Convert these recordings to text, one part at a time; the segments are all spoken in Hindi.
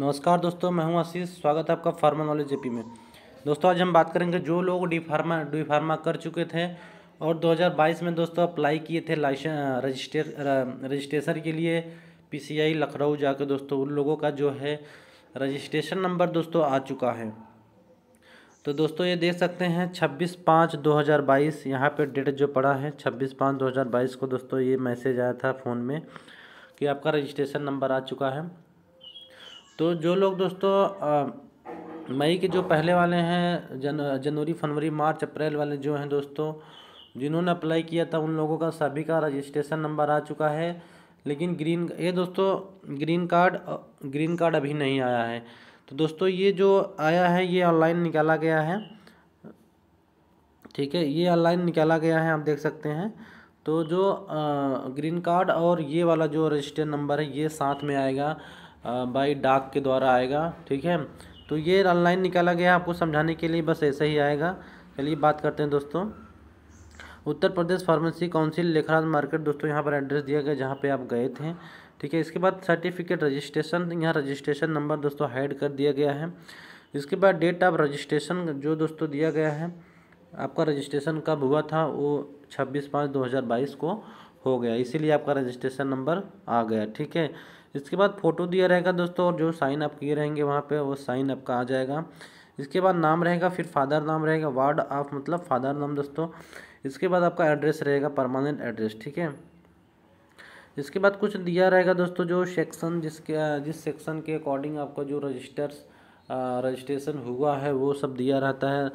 नमस्कार दोस्तों मैं हूं आशीष स्वागत है आपका फार्मा नॉलेज जेपी में दोस्तों आज हम बात करेंगे जो लोग डी फार्मा डी फार्मा कर चुके थे और 2022 में दोस्तों अप्लाई किए थे लाइसें रजिस्टर रजिस्ट्रेशन के लिए पीसीआई लखनऊ जाकर दोस्तों उन लोगों का जो है रजिस्ट्रेशन नंबर दोस्तों आ चुका है तो दोस्तों ये देख सकते हैं छब्बीस पाँच दो हज़ार बाईस यहाँ पर डेट जो पड़ा है छब्बीस पाँच दो हज़ार बाईस को दोस्तों ये मैसेज आया था फ़ोन में कि आपका रजिस्ट्रेशन नंबर आ चुका है तो जो लोग दोस्तों मई के जो पहले वाले हैं जन जनवरी फरवरी मार्च अप्रैल वाले जो हैं दोस्तों जिन्होंने अप्लाई किया था उन लोगों का सभी का रजिस्ट्रेशन नंबर आ चुका है लेकिन ग्रीन ये दोस्तों ग्रीन कार्ड ग्रीन कार्ड अभी नहीं आया है तो दोस्तों ये जो आया है ये ऑनलाइन निकाला गया है ठीक है ये ऑनलाइन निकाला गया है आप देख सकते हैं तो जो आ, ग्रीन कार्ड और ये वाला जो रजिस्टर नंबर है ये साथ में आएगा बाई डाक के द्वारा आएगा ठीक है तो ये ऑनलाइन निकाला गया आपको समझाने के लिए बस ऐसे ही आएगा चलिए बात करते हैं दोस्तों Uttar Pradesh pharmacy council Lekhraj market दोस्तों यहाँ पर एड्रेस दिया गया जहाँ पे आप गए थे ठीक है इसके बाद सर्टिफिकेट रजिस्ट्रेशन यहाँ रजिस्ट्रेशन नंबर दोस्तों हाइड कर दिया गया है इसके बाद डेट ऑफ रजिस्ट्रेशन जो दोस्तों दिया गया है आपका रजिस्ट्रेशन कब हुआ था वो छब्बीस पाँच दो हज़ार बाईस को हो गया इसीलिए आपका रजिस्ट्रेशन नंबर आ गया ठीक है इसके बाद फ़ोटो दिया रहेगा दोस्तों और जो साइन अप किए रहेंगे वहाँ पे वो साइन अप का आ जाएगा इसके बाद नाम रहेगा फिर फादर नाम रहेगा वार्ड ऑफ मतलब फादर नाम दोस्तों इसके बाद आपका एड्रेस रहेगा परमानेंट एड्रेस ठीक है इसके बाद कुछ दिया रहेगा दोस्तों जो सेक्शन जिसके जिस सेक्शन के अकॉर्डिंग आपका जो रजिस्टर्स रजिस्ट्रेशन हुआ है वो सब दिया रहता है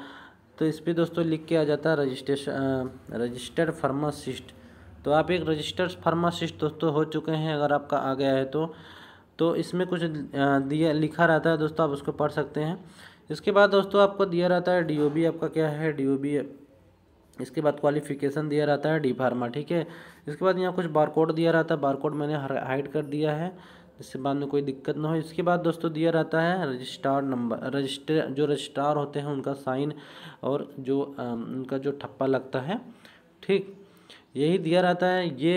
तो इस पर दोस्तों लिख के आ जाता है रजिस्ट्रेशन रजिस्टर्ड फार्मासिस्ट तो आप एक रजिस्टर्ड फार्मासिस्ट दोस्तों हो चुके हैं अगर आपका आ गया है तो तो इसमें कुछ दिया लिखा रहता है दोस्तों आप उसको पढ़ सकते हैं इसके बाद दोस्तों आपको दिया रहता है डी आपका क्या है डी इसके बाद क्वालिफिकेशन दिया रहता है डी फार्मा ठीक है इसके बाद यहाँ कुछ बारकोड दिया रहता है बारकोड मैंने हाइड कर दिया है जिससे बाद में कोई दिक्कत ना हो इसके बाद दोस्तों दिया रहता है रजिस्टार नंबर रजिस्टर जो रजिस्ट्रार होते हैं उनका साइन और जो उनका जो ठप्पा लगता है ठीक यही दिया रहता है ये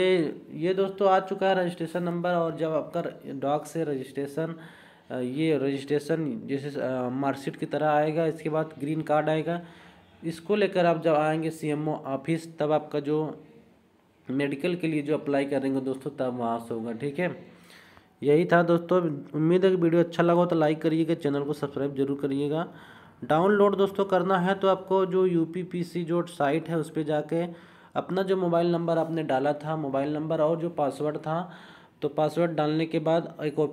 ये दोस्तों आ चुका है रजिस्ट्रेशन नंबर और जब आपका डॉक से रजिस्ट्रेशन ये रजिस्ट्रेशन जैसे मार्कशीट की तरह आएगा इसके बाद ग्रीन कार्ड आएगा इसको लेकर आप जब आएंगे सीएमओ ऑफिस तब आपका जो मेडिकल के लिए जो अप्लाई करेंगे दोस्तों तब वहाँ से होगा ठीक है यही था दोस्तों उम्मीद है कि वीडियो अच्छा लगा हो तो लाइक करिएगा चैनल को सब्सक्राइब जरूर करिएगा डाउनलोड दोस्तों करना है तो आपको जो यू जो साइट है उस पर जाके अपना जो मोबाइल नंबर आपने डाला था मोबाइल नंबर और जो पासवर्ड था तो पासवर्ड डालने के बाद एक ओ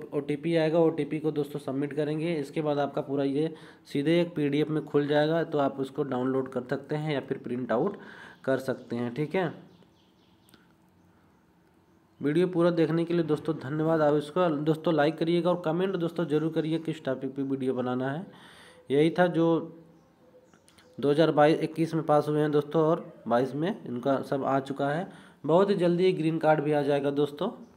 आएगा ओ को दोस्तों सबमिट करेंगे इसके बाद आपका पूरा ये सीधे एक पी में खुल जाएगा तो आप उसको डाउनलोड कर सकते हैं या फिर प्रिंट आउट कर सकते हैं ठीक है वीडियो पूरा देखने के लिए दोस्तों धन्यवाद आप इसको दोस्तों लाइक करिएगा और कमेंट दोस्तों जरूर करिए किस टॉपिक पे वीडियो बनाना है यही था जो दो हज़ार बाईस इक्कीस में पास हुए हैं दोस्तों और बाईस में इनका सब आ चुका है बहुत ही जल्दी ग्रीन कार्ड भी आ जाएगा दोस्तों